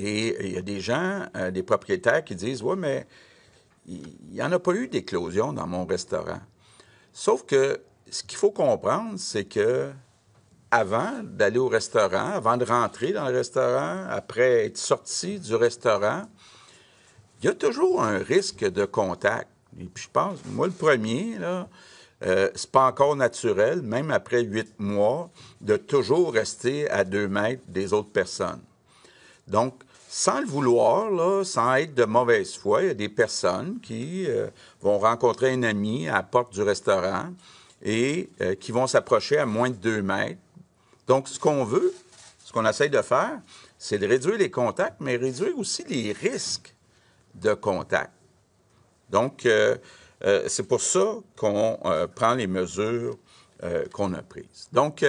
Et il y a des gens, euh, des propriétaires qui disent Oui, mais il n'y en a pas eu d'éclosion dans mon restaurant. Sauf que ce qu'il faut comprendre, c'est que avant d'aller au restaurant, avant de rentrer dans le restaurant, après être sorti du restaurant, il y a toujours un risque de contact. Et puis je pense, moi le premier, là, euh, c'est pas encore naturel, même après huit mois, de toujours rester à deux mètres des autres personnes. Donc, sans le vouloir, sans être de mauvaise foi, il y a des personnes qui euh, vont rencontrer un ami à la porte du restaurant et euh, qui vont s'approcher à moins de deux mètres. Donc, ce qu'on veut, ce qu'on essaye de faire, c'est de réduire les contacts, mais réduire aussi les risques de contact. Donc, euh, c'est pour ça qu'on prend les mesures qu'on a prises. Donc,